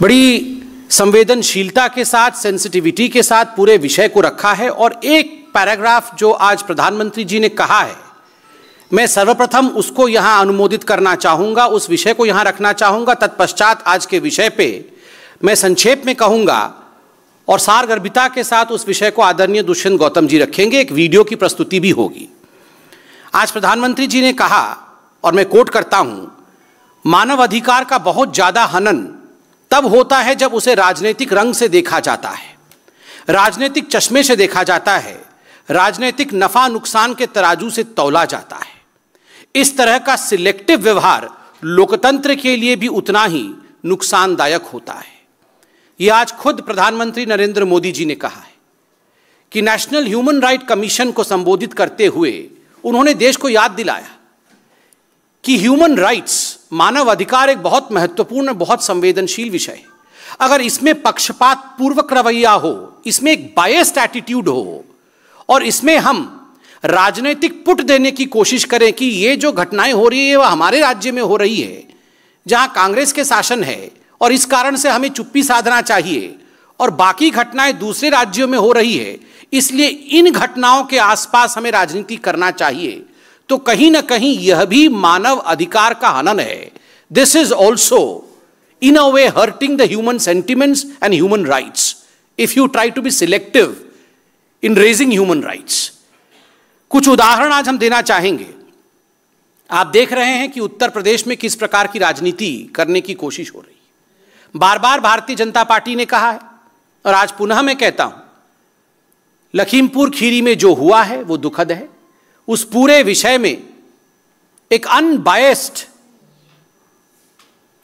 बड़ी संवेदनशीलता के साथ सेंसिटिविटी के साथ पूरे विषय को रखा है और एक पैराग्राफ जो आज प्रधानमंत्री जी ने कहा है मैं सर्वप्रथम उसको यहाँ अनुमोदित करना चाहूँगा उस विषय को यहाँ रखना चाहूँगा तत्पश्चात आज के विषय पे मैं संक्षेप में कहूँगा और सारगर्भिता के साथ उस विषय को आदरणीय दुष्यंत गौतम जी रखेंगे एक वीडियो की प्रस्तुति भी होगी आज प्रधानमंत्री जी ने कहा और मैं कोट करता हूँ मानव अधिकार का बहुत ज़्यादा हनन तब होता है जब उसे राजनीतिक रंग से देखा जाता है राजनीतिक चश्मे से देखा जाता है राजनीतिक नफा नुकसान के तराजू से तोला जाता है इस तरह का सिलेक्टिव व्यवहार लोकतंत्र के लिए भी उतना ही नुकसानदायक होता है यह आज खुद प्रधानमंत्री नरेंद्र मोदी जी ने कहा है कि नेशनल ह्यूमन राइट कमीशन को संबोधित करते हुए उन्होंने देश को याद दिलाया कि ह्यूमन राइट्स मानव अधिकार एक बहुत महत्वपूर्ण बहुत संवेदनशील विषय है अगर इसमें पक्षपात पूर्वक रवैया हो इसमें एक बायस्ड एटीट्यूड हो और इसमें हम राजनीतिक पुट देने की कोशिश करें कि ये जो घटनाएं हो रही है वह हमारे राज्य में हो रही है जहां कांग्रेस के शासन है और इस कारण से हमें चुप्पी साधना चाहिए और बाकी घटनाएं दूसरे राज्यों में हो रही है इसलिए इन घटनाओं के आसपास हमें राजनीति करना चाहिए तो कहीं ना कहीं यह भी मानव अधिकार का हनन है this is also in a way hurting the human sentiments and human rights if you try to be selective in raising human rights कुछ उदाहरण आज हम देना चाहेंगे आप देख रहे हैं कि उत्तर प्रदेश में किस प्रकार की राजनीति करने की कोशिश हो रही है बार बार भारतीय जनता पार्टी ने कहा है और आज पुनः मैं कहता हूं लखीमपुर खीरी में जो हुआ है वो दुखद है उस पूरे विषय में एक अनबायस्ड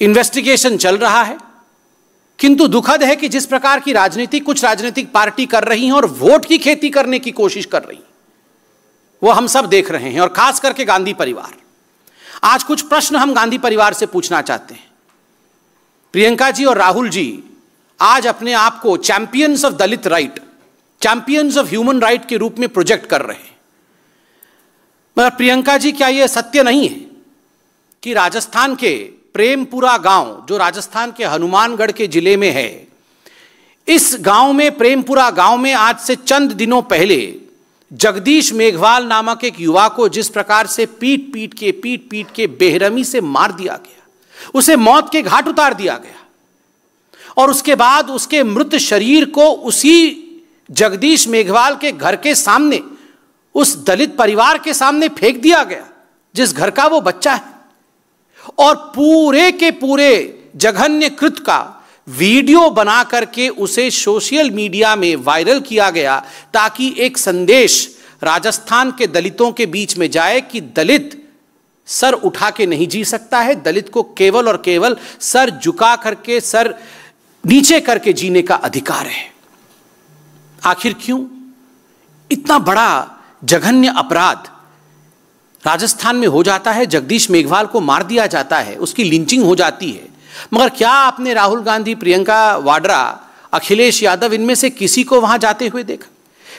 इन्वेस्टिगेशन चल रहा है किंतु दुखद है कि जिस प्रकार की राजनीति कुछ राजनीतिक पार्टी कर रही हैं और वोट की खेती करने की कोशिश कर रही हैं वो हम सब देख रहे हैं और खास करके गांधी परिवार आज कुछ प्रश्न हम गांधी परिवार से पूछना चाहते हैं प्रियंका जी और राहुल जी आज अपने आप को champions of Dalit right champions of human right के रूप में प्रोजेक्ट कर रहे हैं मगर प्रियंका जी क्या यह सत्य नहीं है कि राजस्थान के प्रेमपुरा गांव जो राजस्थान के हनुमानगढ़ के जिले में है इस गांव में प्रेमपुरा गांव में आज से चंद दिनों पहले जगदीश मेघवाल नामक एक युवा को जिस प्रकार से पीट पीट के पीट पीट के बेहरमी से मार दिया गया उसे मौत के घाट उतार दिया गया और उसके बाद उसके मृत शरीर को उसी जगदीश मेघवाल के घर के सामने उस दलित परिवार के सामने फेंक दिया गया जिस घर का वो बच्चा है और पूरे के पूरे जघन्य कृत का वीडियो बना करके उसे सोशल मीडिया में वायरल किया गया ताकि एक संदेश राजस्थान के दलितों के बीच में जाए कि दलित सर उठा के नहीं जी सकता है दलित को केवल और केवल सर झुका करके सर नीचे करके जीने का अधिकार है आखिर क्यों इतना बड़ा जघन्य अपराध राजस्थान में हो जाता है जगदीश मेघवाल को मार दिया जाता है उसकी लिंचिंग हो जाती है मगर क्या आपने राहुल गांधी प्रियंका वाड्रा अखिलेश यादव इनमें से किसी को वहां जाते हुए देखा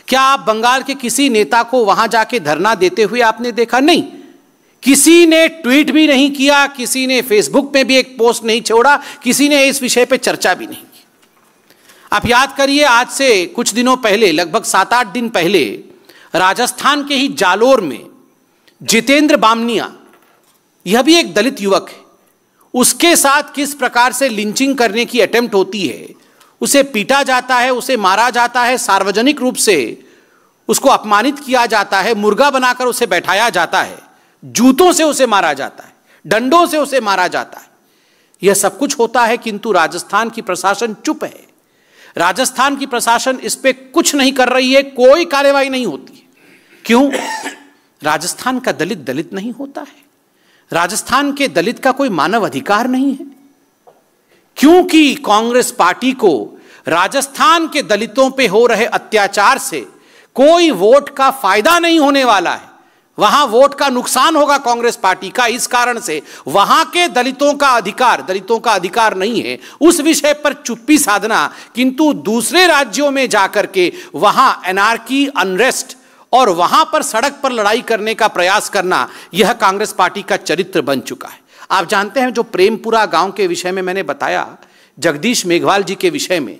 क्या आप बंगाल के किसी नेता को वहां जाके धरना देते हुए आपने देखा नहीं किसी ने ट्वीट भी नहीं किया किसी ने फेसबुक पे भी एक पोस्ट नहीं छोड़ा किसी ने इस विषय पे चर्चा भी नहीं की आप याद करिए आज से कुछ दिनों पहले लगभग सात आठ दिन पहले राजस्थान के ही जालोर में जितेंद्र बामनिया यह भी एक दलित युवक है उसके साथ किस प्रकार से लिंचिंग करने की अटेम्प्ट होती है उसे पीटा जाता है उसे मारा जाता है सार्वजनिक रूप से उसको अपमानित किया जाता है मुर्गा बनाकर उसे बैठाया जाता है जूतों से उसे मारा जाता है डंडों से उसे मारा जाता है यह सब कुछ होता है किंतु राजस्थान की प्रशासन चुप है राजस्थान की प्रशासन इस पर कुछ नहीं कर रही है कोई कार्यवाही नहीं होती क्यों राजस्थान का दलित दलित नहीं होता है राजस्थान के दलित का कोई मानव अधिकार नहीं है क्योंकि कांग्रेस पार्टी को राजस्थान के दलितों पे हो रहे अत्याचार से कोई वोट का फायदा नहीं होने वाला है वहां वोट का नुकसान होगा कांग्रेस पार्टी का इस कारण से वहां के दलितों का अधिकार दलितों का अधिकार नहीं है उस विषय पर चुप्पी साधना किंतु दूसरे राज्यों में जाकर के वहां की अनरेस्ट और वहां पर सड़क पर लड़ाई करने का प्रयास करना यह कांग्रेस पार्टी का चरित्र बन चुका है आप जानते हैं जो प्रेमपुरा गांव के विषय में मैंने बताया जगदीश मेघवाल जी के विषय में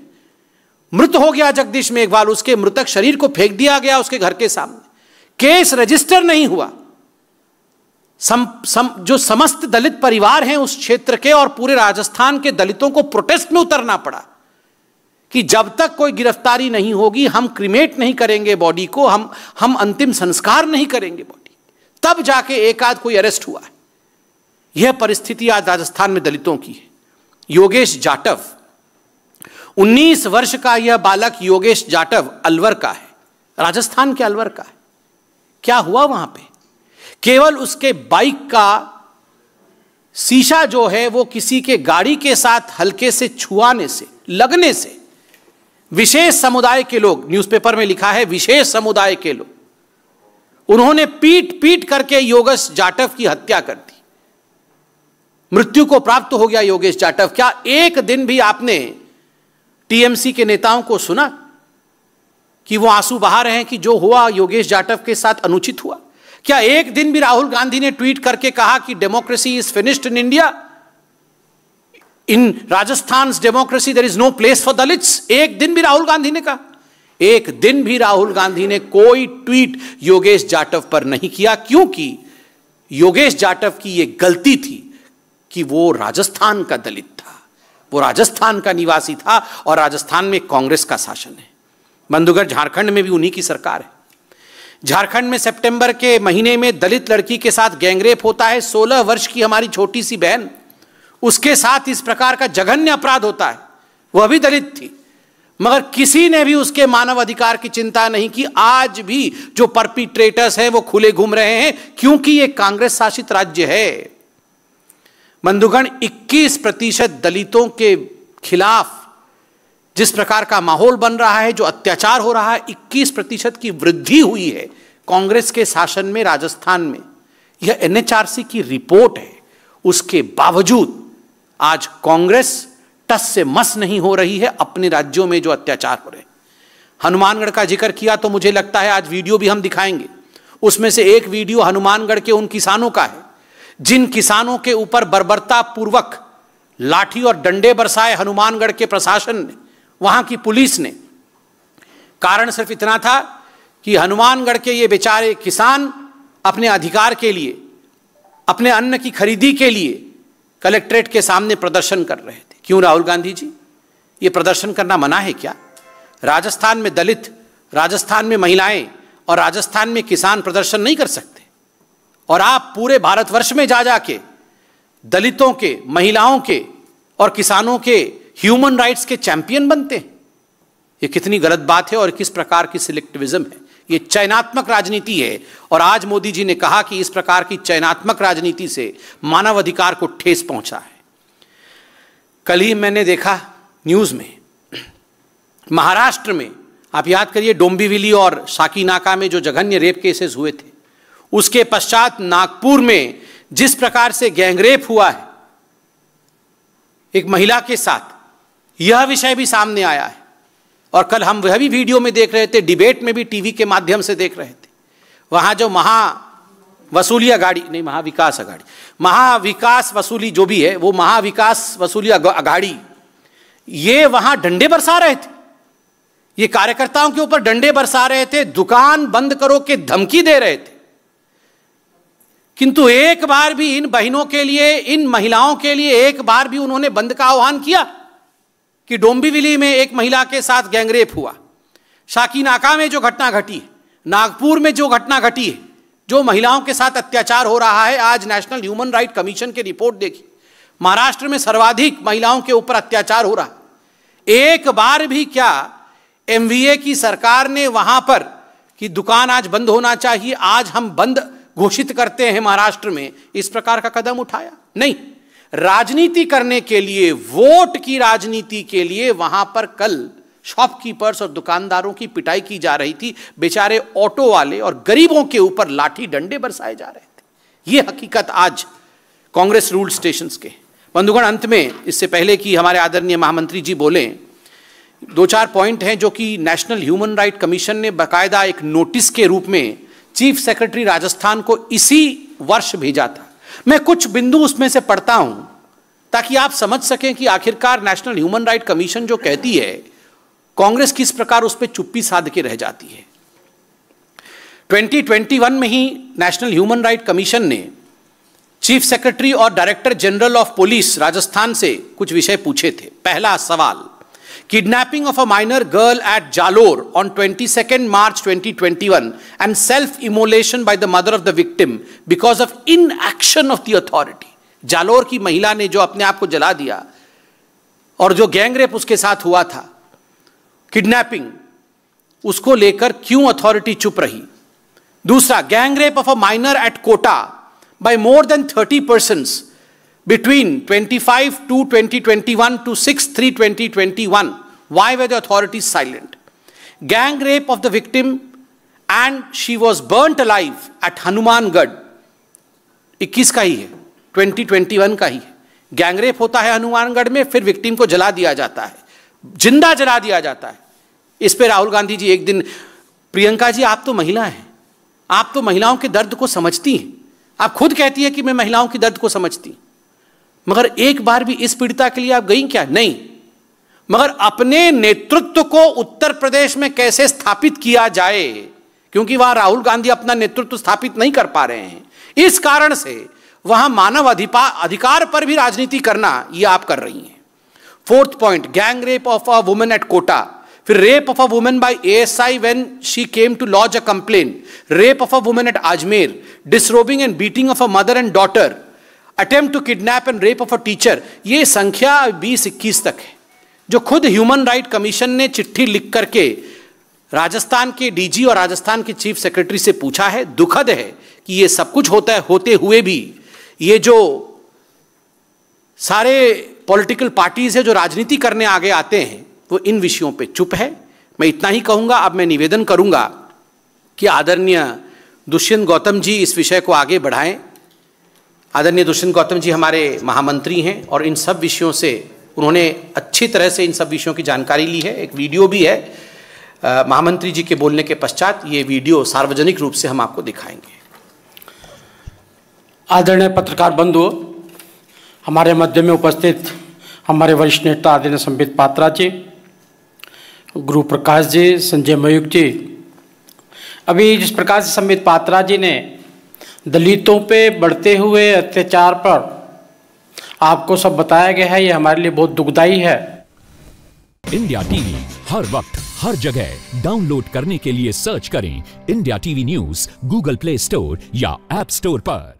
मृत हो गया जगदीश मेघवाल उसके मृतक शरीर को फेंक दिया गया उसके घर के सामने केस रजिस्टर नहीं हुआ सम, सम, जो समस्त दलित परिवार हैं उस क्षेत्र के और पूरे राजस्थान के दलितों को प्रोटेस्ट में उतरना पड़ा कि जब तक कोई गिरफ्तारी नहीं होगी हम क्रिमेट नहीं करेंगे बॉडी को हम हम अंतिम संस्कार नहीं करेंगे बॉडी तब जाके एक आध कोई अरेस्ट हुआ है यह परिस्थिति आज राजस्थान में दलितों की है योगेश जाटव 19 वर्ष का यह बालक योगेश जाटव अलवर का है राजस्थान के अलवर का है क्या हुआ वहां पे केवल उसके बाइक का शीशा जो है वो किसी के गाड़ी के साथ हल्के से छुआने से लगने से विशेष समुदाय के लोग न्यूज़पेपर में लिखा है विशेष समुदाय के लोग उन्होंने पीट पीट करके योगेश जाटव की हत्या कर दी मृत्यु को प्राप्त हो गया योगेश जाटव क्या एक दिन भी आपने टीएमसी के नेताओं को सुना कि वो आंसू बहा रहे हैं कि जो हुआ योगेश जाटव के साथ अनुचित हुआ क्या एक दिन भी राहुल गांधी ने ट्वीट करके कहा कि democracy is finished in India in Rajasthan democracy there is no place for Dalits एक दिन भी राहुल गांधी ने कहा एक दिन भी राहुल गांधी ने कोई ट्वीट योगेश जाटव पर नहीं किया क्योंकि योगेश जाटव की यह गलती थी कि वो राजस्थान का दलित था वो राजस्थान का निवासी था और राजस्थान में कांग्रेस का शासन है बंधुगढ़ झारखंड में भी उन्हीं की सरकार है झारखंड में सितंबर के महीने में दलित लड़की के साथ गैंगरेप होता है 16 वर्ष की हमारी छोटी सी बहन उसके साथ इस प्रकार का जघन्य अपराध होता है वह भी दलित थी मगर किसी ने भी उसके मानव अधिकार की चिंता नहीं की आज भी जो परपीट्रेटर्स हैं वो खुले घूम रहे हैं क्योंकि ये कांग्रेस शासित राज्य है बंधुगण 21 प्रतिशत दलितों के खिलाफ जिस प्रकार का माहौल बन रहा है जो अत्याचार हो रहा है इक्कीस प्रतिशत की वृद्धि हुई है कांग्रेस के शासन में राजस्थान में यह एनएचआरसी की रिपोर्ट है उसके बावजूद आज कांग्रेस टस से मस नहीं हो रही है अपने राज्यों में जो अत्याचार हो रहे हैं हनुमानगढ़ का जिक्र किया तो मुझे लगता है आज वीडियो भी हम दिखाएंगे उसमें से एक वीडियो हनुमानगढ़ के उन किसानों का है जिन किसानों के ऊपर बर्बरता पूर्वक लाठी और डंडे बरसाए हनुमानगढ़ के प्रशासन ने वहां की पुलिस ने कारण सिर्फ इतना था कि हनुमानगढ़ के ये बेचारे किसान अपने अधिकार के लिए अपने अन्न की खरीदी के लिए कलेक्ट्रेट के सामने प्रदर्शन कर रहे थे क्यों राहुल गांधी जी ये प्रदर्शन करना मना है क्या राजस्थान में दलित राजस्थान में महिलाएं और राजस्थान में किसान प्रदर्शन नहीं कर सकते और आप पूरे भारतवर्ष में जा जाके दलितों के महिलाओं के और किसानों के ह्यूमन राइट्स के चैंपियन बनते हैं ये कितनी गलत बात है और किस प्रकार की सिलेक्टिविज्म है ये चयनात्मक राजनीति है और आज मोदी जी ने कहा कि इस प्रकार की चयनात्मक राजनीति से मानव अधिकार को ठेस पहुंचा है कल ही मैंने देखा न्यूज़ में महाराष्ट्र में आप याद करिए डोम्बीविली और साकीनाका में जो जघन्य रेप केसेस हुए थे उसके पश्चात नागपुर में जिस प्रकार से गैंगरेप हुआ है एक महिला के साथ यह विषय भी सामने आया है और कल हम वह भी वीडियो में देख रहे थे डिबेट में भी टीवी के माध्यम से देख रहे थे वहां जो महा वसूली अगाड़ी नहीं महाविकास अघाड़ी महाविकास वसूली जो भी है वो महाविकास वसूली अघाड़ी ये वहां डंडे बरसा रहे थे ये कार्यकर्ताओं के ऊपर डंडे बरसा रहे थे दुकान बंद करो के धमकी दे रहे थे किंतु एक बार भी इन बहनों के लिए इन महिलाओं के लिए एक बार भी उन्होंने बंद का आह्वान किया कि डोम्बिविली में एक महिला के साथ गैंगरेप हुआ शाकीनाका में जो घटना घटी नागपुर में जो घटना घटी है जो महिलाओं के साथ अत्याचार हो रहा है आज नेशनल ह्यूमन राइट कमीशन की रिपोर्ट देखी महाराष्ट्र में सर्वाधिक महिलाओं के ऊपर अत्याचार हो रहा एक बार भी क्या एमवीए की सरकार ने वहां पर कि दुकान आज बंद होना चाहिए आज हम बंद घोषित करते हैं महाराष्ट्र में इस प्रकार का कदम उठाया नहीं राजनीति करने के लिए वोट की राजनीति के लिए वहां पर कल शॉपकीपर्स और दुकानदारों की पिटाई की जा रही थी बेचारे ऑटो वाले और गरीबों के ऊपर लाठी डंडे बरसाए जा रहे थे ये हकीकत आज कांग्रेस रूल स्टेशन के बंधुगण अंत में इससे पहले कि हमारे आदरणीय महामंत्री जी बोले दो चार पॉइंट हैं जो कि नेशनल ह्यूमन राइट कमीशन ने बाकायदा एक नोटिस के रूप में चीफ सेक्रेटरी राजस्थान को इसी वर्ष भेजा था मैं कुछ बिंदु उसमें से पढ़ता हूं ताकि आप समझ सकें कि आखिरकार नेशनल ह्यूमन राइट कमीशन जो कहती है कांग्रेस किस प्रकार उस पर चुप्पी साध के रह जाती है 2021 में ही नेशनल ह्यूमन राइट कमीशन ने चीफ सेक्रेटरी और director general of police Rajasthan से कुछ विषय पूछे थे पहला सवाल kidnapping of a minor girl at Jalore on 22nd March 2021 and self-immolation by the mother of the victim because of inaction of the authority. Jalore ki mahila ne jo apne aap ko jala diya aur jo gang rape uske साथ hua tha. Kidnapping usko lekar kyun authority chup rahi? Dusra gang rape of a minor at Kota by more than 30 persons between 25 to 2021 to 6 3 2021 why were the authorities silent gang rape of the victim and she was burnt alive at Hanumangarh 21 का ही है 2021 का ही है gang rape होता है हनुमानगढ़ में फिर victim को जला दिया जाता है जिंदा जला दिया जाता है इस पे राहुल गांधी जी एक दिन प्रियंका जी आप तो महिला हैं आप तो महिलाओं के दर्द को समझती हैं आप खुद कहती है कि मैं महिलाओं के दर्द को समझती हूँ मगर एक बार भी इस पीड़िता के लिए आप गई क्या नहीं मगर अपने नेतृत्व को उत्तर प्रदेश में कैसे स्थापित किया जाए क्योंकि वहां राहुल गांधी अपना नेतृत्व स्थापित नहीं कर पा रहे हैं इस कारण से वहां मानव अधिकार पर भी राजनीति करना ये आप कर रही हैं fourth point gang rape of a women at Kota फिर rape of a women by ASI when she came to lodge a complaint rape of a women at Ajmer disrobing and beating of a mother and daughter attempt to kidnap and rape of a teacher ये संख्या बीस इक्कीस तक है जो खुद human right commission ने चिट्ठी लिख करके राजस्थान के डीजी और राजस्थान के चीफ सेक्रेटरी से पूछा है दुखद है कि ये सब कुछ होता है होते हुए भी ये जो सारे पॉलिटिकल पार्टीज है जो राजनीति करने आगे आते हैं वो इन विषयों पे चुप है मैं इतना ही कहूँगा अब मैं निवेदन करूंगा कि आदरणीय दुष्यंत गौतम जी इस विषय को आगे बढ़ाएं आदरणीय दुष्यंत गौतम जी हमारे महामंत्री हैं और इन सब विषयों से उन्होंने अच्छी तरह से इन सब विषयों की जानकारी ली है एक वीडियो भी है महामंत्री जी के बोलने के पश्चात ये वीडियो सार्वजनिक रूप से हम आपको दिखाएंगे आदरणीय पत्रकार बंधु हमारे मध्य में उपस्थित हमारे वरिष्ठ नेता आदरणीय संबित पात्रा जी गुरु प्रकाश जी संजय मयूक जी अभी जिस प्रकार से संबित पात्रा जी ने दलितों पे बढ़ते हुए अत्याचार पर आपको सब बताया गया है ये हमारे लिए बहुत दुखदाई है इंडिया टीवी हर वक्त हर जगह डाउनलोड करने के लिए सर्च करें India TV news Google Play Store या एप स्टोर पर